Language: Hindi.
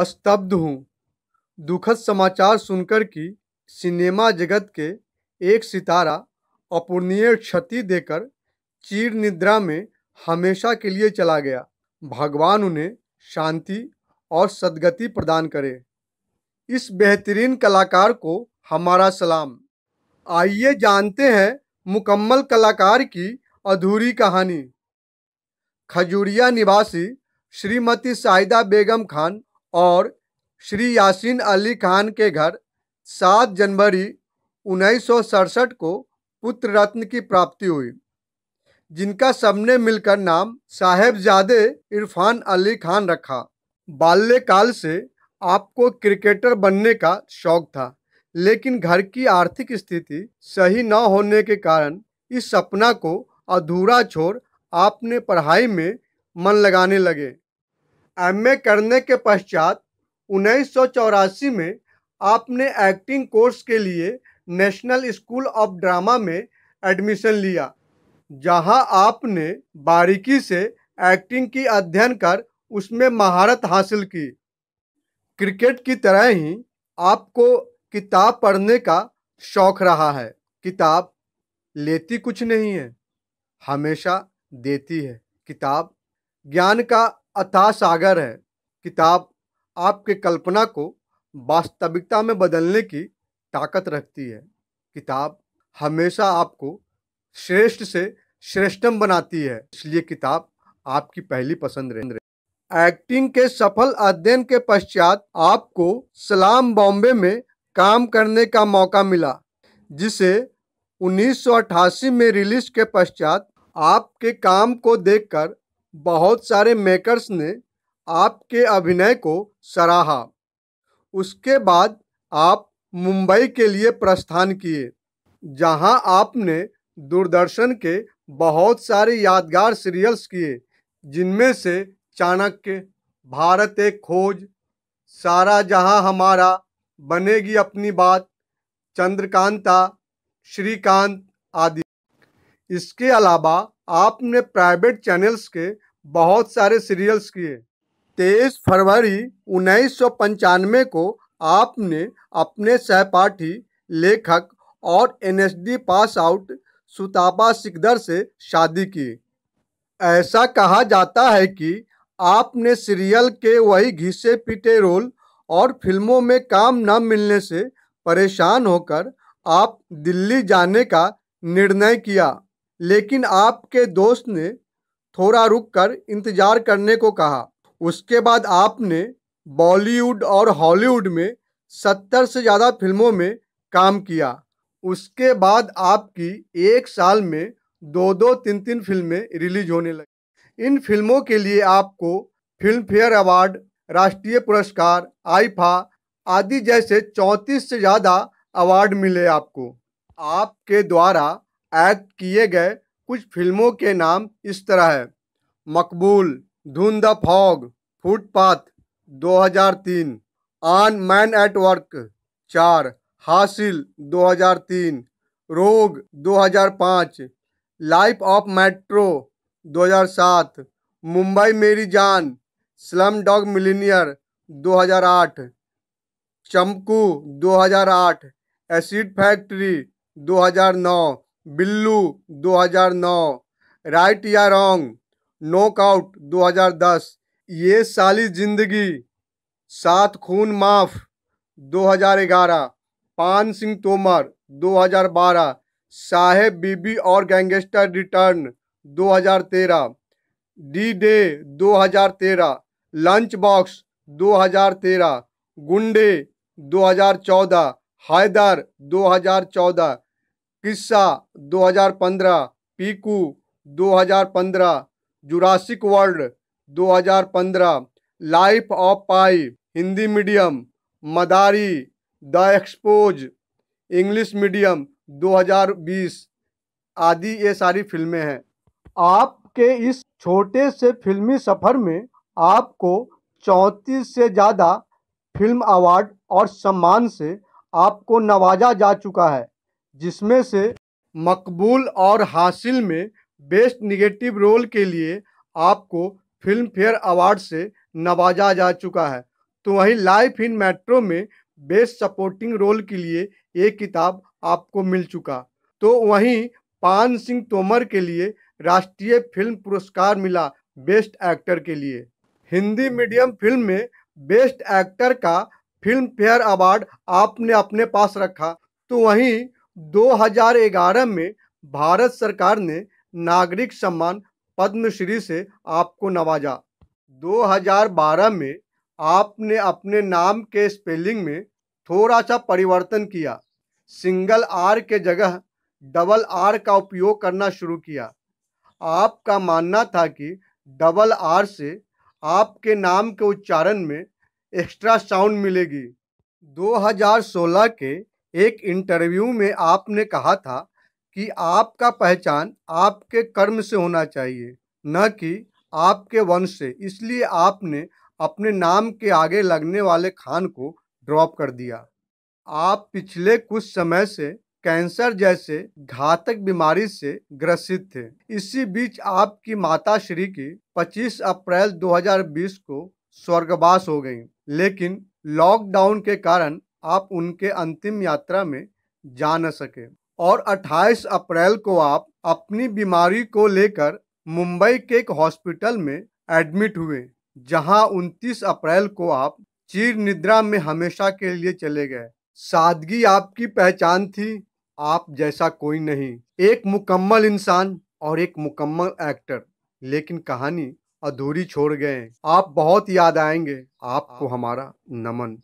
स्तब्ध हूँ दुखद समाचार सुनकर कि सिनेमा जगत के एक सितारा अपूर्णीय क्षति देकर चीर निद्रा में हमेशा के लिए चला गया भगवान उन्हें शांति और सदगति प्रदान करे इस बेहतरीन कलाकार को हमारा सलाम आइए जानते हैं मुकम्मल कलाकार की अधूरी कहानी खजूरिया निवासी श्रीमती साहिदा बेगम खान और श्री यासीन अली खान के घर सात जनवरी उन्नीस को पुत्र रत्न की प्राप्ति हुई जिनका सबने मिलकर नाम साहेबजादे इरफान अली खान रखा बाल्यकाल से आपको क्रिकेटर बनने का शौक था लेकिन घर की आर्थिक स्थिति सही न होने के कारण इस सपना को अधूरा छोड़ आपने पढ़ाई में मन लगाने लगे एमए करने के पश्चात उन्नीस में आपने एक्टिंग कोर्स के लिए नेशनल स्कूल ऑफ ड्रामा में एडमिशन लिया जहां आपने बारीकी से एक्टिंग की अध्ययन कर उसमें महारत हासिल की क्रिकेट की तरह ही आपको किताब पढ़ने का शौक रहा है किताब लेती कुछ नहीं है हमेशा देती है किताब ज्ञान का अथाह सागर है किताब आपके कल्पना को वास्तविकता में बदलने की ताकत रखती है किताब हमेशा आपको श्रेष्ठ से श्रेष्ठम बनाती है इसलिए किताब आपकी पहली पसंद रहे एक्टिंग के सफल अध्ययन के पश्चात आपको सलाम बॉम्बे में काम करने का मौका मिला जिसे 1988 में रिलीज के पश्चात आपके काम को देखकर बहुत सारे मेकर्स ने आपके अभिनय को सराहा उसके बाद आप मुंबई के लिए प्रस्थान किए जहां आपने दूरदर्शन के बहुत सारे यादगार सीरियल्स किए जिनमें से चाणक्य भारत एक खोज सारा जहां हमारा बनेगी अपनी बात चंद्रकांता श्रीकांत आदि इसके अलावा आपने प्राइवेट चैनल्स के बहुत सारे सीरियल्स किए तेईस फरवरी उन्नीस को आपने अपने सहपाठी लेखक और NSD pass out Sutapa Sikdar से शादी की ऐसा कहा जाता है कि आपने सीरियल के वही घिसे पीटे रोल और फिल्मों में काम न मिलने से परेशान होकर आप दिल्ली जाने का निर्णय किया लेकिन आपके दोस्त ने थोड़ा रुक कर इंतज़ार करने को कहा उसके बाद आपने बॉलीवुड और हॉलीवुड में सत्तर से ज़्यादा फिल्मों में काम किया उसके बाद आपकी एक साल में दो दो तीन तीन फिल्में रिलीज होने लगी इन फिल्मों के लिए आपको फिल्म फेयर अवार्ड राष्ट्रीय पुरस्कार आईफा आदि जैसे चौंतीस से ज़्यादा अवार्ड मिले आपको आपके द्वारा एक्ट किए गए कुछ फिल्मों के नाम इस तरह है मकबूल धुन द फॉग फुटपाथ 2003 आन मैन एट वर्क चार हासिल 2003 रोग 2005 life of metro 2007 Mumbai Meri Jaan slumdog millionaire 2008 Chamku 2008 acid factory 2009 Billu 2009 right या रॉन्ग नॉकआउट 2010 ये साली जिंदगी सात खून माफ 2011 पान Singh Tomar 2012 Saheb Biwi Aur gangster return 2013 D Day 2013 lunch box 2013 Gunday 2014 Haider 2014 Qissa 2015 Piku 2015 Jurassic World 2015 life of Pi Hindi medium Madaari the expose English medium 2020 आदि ये सारी फिल्में हैं आपके इस छोटे से फिल्मी सफ़र में आपको चौंतीस से ज़्यादा फिल्म अवार्ड और सम्मान से आपको नवाजा जा चुका है जिसमें से मकबूल और हासिल में बेस्ट निगेटिव रोल के लिए आपको फिल्म फेयर अवार्ड से नवाजा जा चुका है तो वहीं लाइफ इन मेट्रो में बेस्ट सपोर्टिंग रोल के लिए ये किताब आपको मिल चुका तो वहीं पान सिंह तोमर के लिए राष्ट्रीय फिल्म पुरस्कार मिला बेस्ट एक्टर के लिए हिंदी मीडियम फिल्म में बेस्ट एक्टर का फिल्म फेयर अवार्ड आपने अपने पास रखा तो वहीं 2011 में भारत सरकार ने नागरिक सम्मान पद्मश्री से आपको नवाजा 2012 में आपने अपने नाम के स्पेलिंग में थोड़ा सा परिवर्तन किया सिंगल आर के जगह डबल आर का उपयोग करना शुरू किया आपका मानना था कि डबल आर से आपके नाम के उच्चारण में एक्स्ट्रा साउंड मिलेगी 2016 के एक इंटरव्यू में आपने कहा था कि आपका पहचान आपके कर्म से होना चाहिए न कि आपके वंश से इसलिए आपने अपने नाम के आगे लगने वाले खान को ड्रॉप कर दिया आप पिछले कुछ समय से कैंसर जैसे घातक बीमारी से ग्रसित थे इसी बीच आपकी माता श्री की 25 अप्रैल 2020 को स्वर्गवास हो गई लेकिन लॉकडाउन के कारण आप उनके अंतिम यात्रा में जा न सके और 28 अप्रैल को आप अपनी बीमारी को लेकर मुंबई के एक हॉस्पिटल में एडमिट हुए जहां 29 अप्रैल को आप चीर निद्रा में हमेशा के लिए चले गए सादगी आपकी पहचान थी आप जैसा कोई नहीं एक मुकम्मल इंसान और एक मुकम्मल एक्टर लेकिन कहानी अधूरी छोड़ गए आप बहुत याद आएंगे आपको हमारा नमन